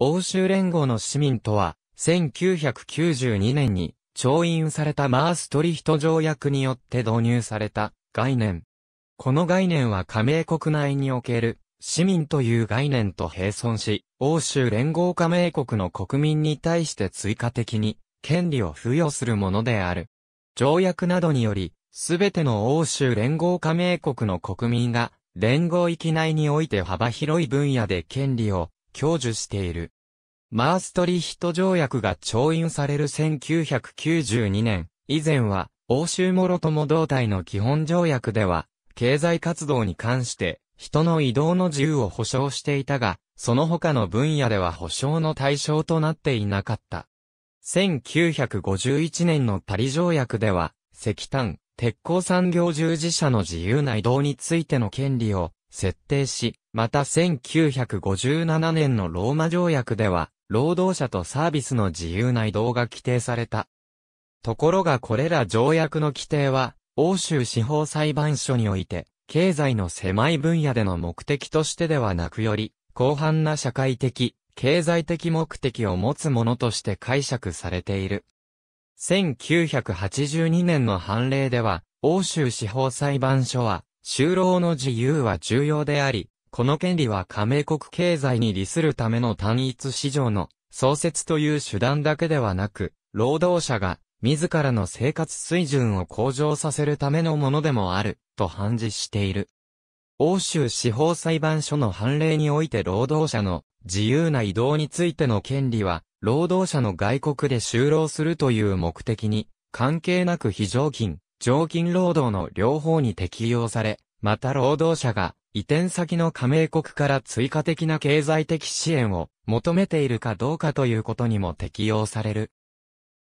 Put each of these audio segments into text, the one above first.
欧州連合の市民とは、1992年に、調印されたマーストリヒト条約によって導入された概念。この概念は加盟国内における市民という概念と並存し、欧州連合加盟国の国民に対して追加的に権利を付与するものである。条約などにより、すべての欧州連合加盟国の国民が連合域内において幅広い分野で権利を享受している。マーストリヒト条約が調印される1992年以前は、欧州諸共同体の基本条約では、経済活動に関して、人の移動の自由を保障していたが、その他の分野では保障の対象となっていなかった。1951年のパリ条約では、石炭、鉄鋼産業従事者の自由な移動についての権利を設定し、また1957年のローマ条約では、労働者とサービスの自由な移動が規定された。ところがこれら条約の規定は、欧州司法裁判所において、経済の狭い分野での目的としてではなくより、広範な社会的、経済的目的を持つものとして解釈されている。1982年の判例では、欧州司法裁判所は、就労の自由は重要であり、この権利は加盟国経済に利するための単一市場の創設という手段だけではなく、労働者が自らの生活水準を向上させるためのものでもある、と判示している。欧州司法裁判所の判例において労働者の自由な移動についての権利は、労働者の外国で就労するという目的に、関係なく非常勤、常勤労働の両方に適用され、また労働者が移転先の加盟国から追加的な経済的支援を求めているかどうかということにも適用される。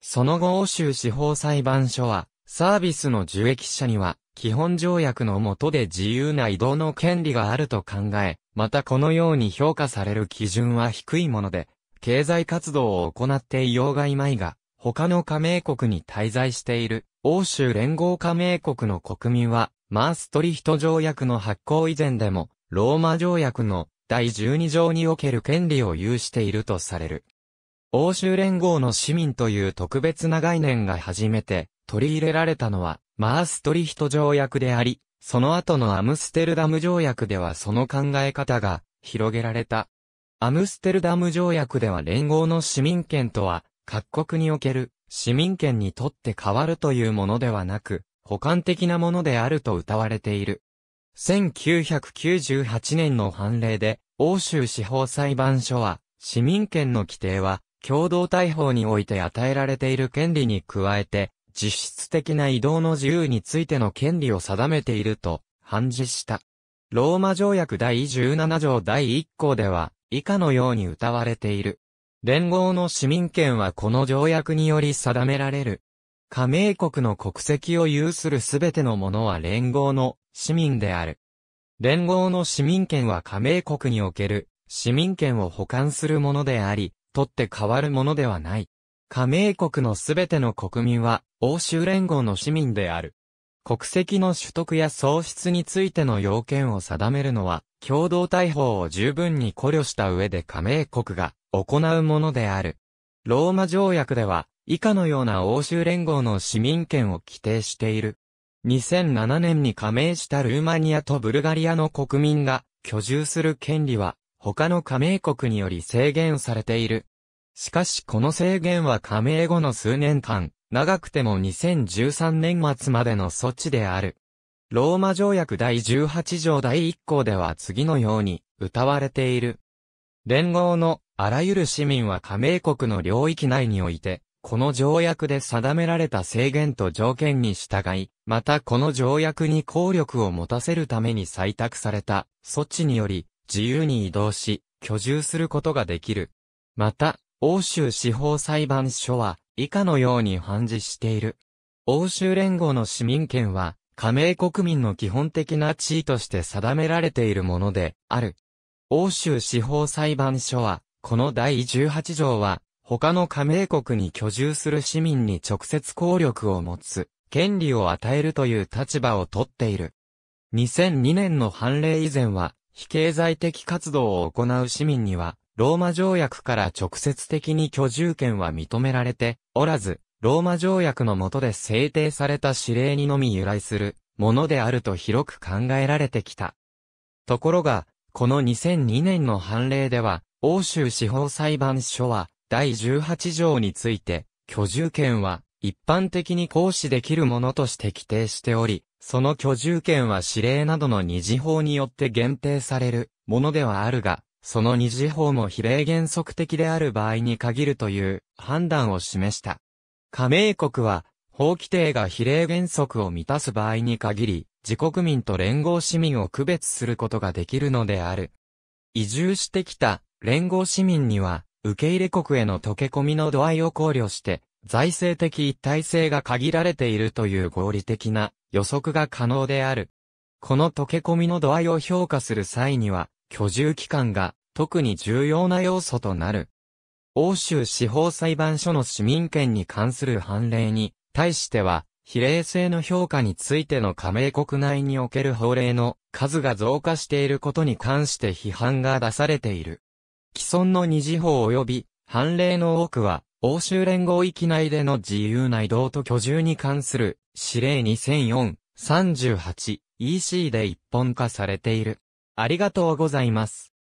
その後欧州司法裁判所は、サービスの受益者には、基本条約の下で自由な移動の権利があると考え、またこのように評価される基準は低いもので、経済活動を行っていようがいまいが、他の加盟国に滞在している欧州連合加盟国の国民は、マーストリヒト条約の発行以前でも、ローマ条約の第12条における権利を有しているとされる。欧州連合の市民という特別な概念が初めて取り入れられたのは、マーストリヒト条約であり、その後のアムステルダム条約ではその考え方が広げられた。アムステルダム条約では連合の市民権とは各国における市民権にとって変わるというものではなく、補完的なものであると謳われている。1998年の判例で、欧州司法裁判所は、市民権の規定は、共同体法において与えられている権利に加えて、実質的な移動の自由についての権利を定めていると、判事した。ローマ条約第17条第1項では、以下のように謳われている。連合の市民権はこの条約により定められる。加盟国の国籍を有するすべての者は連合の市民である。連合の市民権は加盟国における市民権を保管するものであり、取って変わるものではない。加盟国のすべての国民は欧州連合の市民である。国籍の取得や創出についての要件を定めるのは、共同体法を十分に考慮した上で加盟国が行うものである。ローマ条約では、以下のような欧州連合の市民権を規定している。2007年に加盟したルーマニアとブルガリアの国民が居住する権利は他の加盟国により制限されている。しかしこの制限は加盟後の数年間、長くても2013年末までの措置である。ローマ条約第18条第1項では次のように、謳われている。連合のあらゆる市民は加盟国の領域内において、この条約で定められた制限と条件に従い、またこの条約に効力を持たせるために採択された措置により、自由に移動し、居住することができる。また、欧州司法裁判所は、以下のように判事している。欧州連合の市民権は、加盟国民の基本的な地位として定められているものである。欧州司法裁判所は、この第18条は、他の加盟国に居住する市民に直接効力を持つ、権利を与えるという立場をとっている。2002年の判例以前は、非経済的活動を行う市民には、ローマ条約から直接的に居住権は認められておらず、ローマ条約の下で制定された指令にのみ由来するものであると広く考えられてきた。ところが、この2002年の判例では、欧州司法裁判所は第18条について、居住権は一般的に行使できるものとして規定しており、その居住権は指令などの二次法によって限定されるものではあるが、その二次法も比例原則的である場合に限るという判断を示した。加盟国は、法規定が比例原則を満たす場合に限り、自国民と連合市民を区別することができるのである。移住してきた連合市民には、受け入れ国への溶け込みの度合いを考慮して、財政的一体性が限られているという合理的な予測が可能である。この溶け込みの度合いを評価する際には、居住期間が特に重要な要素となる。欧州司法裁判所の市民権に関する判例に対しては、比例性の評価についての加盟国内における法令の数が増加していることに関して批判が出されている。既存の二次法及び判例の多くは、欧州連合域内での自由な移動と居住に関する指令2004、38EC で一本化されている。ありがとうございます。